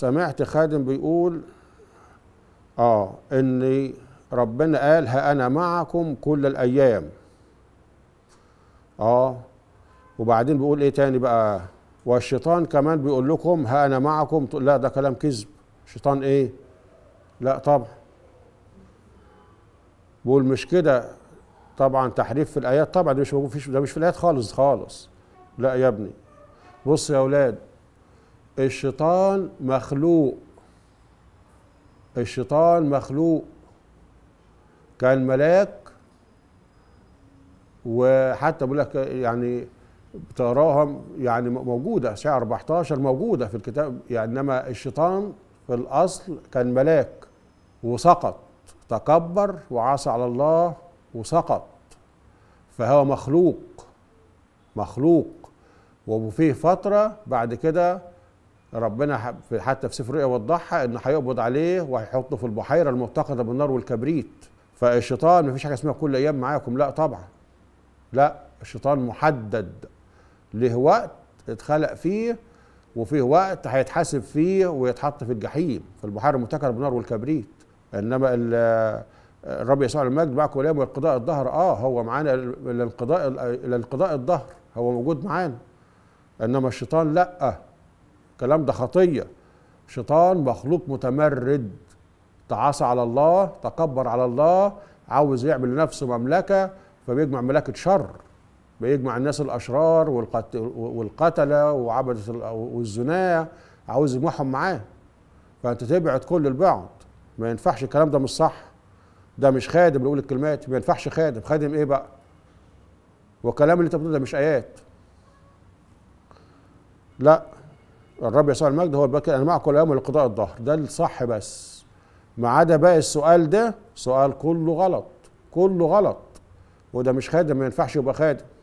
سمعت خادم بيقول اه ان ربنا قال ها انا معكم كل الايام اه وبعدين بيقول ايه تاني بقى والشيطان كمان بيقول لكم ها انا معكم لا ده كلام كذب شيطان ايه لا طبعا بيقول مش كده طبعا تحريف في الايات طبعا ده مش موجود ده مش في الايات خالص خالص لا يا ابني بص يا اولاد الشيطان مخلوق الشيطان مخلوق كان ملاك وحتى بيقول لك يعني بتقراها يعني موجوده اشعياء 14 موجوده في الكتاب يعني انما الشيطان في الاصل كان ملاك وسقط تكبر وعصى على الله وسقط فهو مخلوق مخلوق وفيه فتره بعد كده ربنا حتى في سفر رؤيا وضحها انه هيقبض عليه وهيحطه في البحيره المتقده بالنار والكبريت فالشيطان مفيش حاجه اسمها كل ايام معاكم لا طبعا لا الشيطان محدد له وقت اتخلق فيه وفيه وقت هيتحاسب فيه ويتحط في الجحيم في البحيره المفتقده بالنار والكبريت انما الرب يسوع المجد معكم ولا والقضاء الظهر اه هو معانا للقضاء للقضاء الظهر هو موجود معانا انما الشيطان لا الكلام ده خطيه شيطان مخلوق متمرد تعاصى على الله تكبر على الله عاوز يعمل لنفسه مملكه فبيجمع ملكه شر بيجمع الناس الاشرار والقتله وعبده والزناه عاوز يجمعهم معاه فانت تبعد كل البعد ما ينفعش الكلام ده مش صح ده مش خادم اللي الكلمات ما ينفعش خادم خادم ايه بقى والكلام اللي انت بتقوله ده مش ايات لا الرب يسوع المجد هو الباقي انا معكم كل يوم لقضاء الظهر ده الصح بس ما عدا باقي السؤال ده سؤال كله غلط كله غلط وده مش خادم ما ينفعش يبقى خادم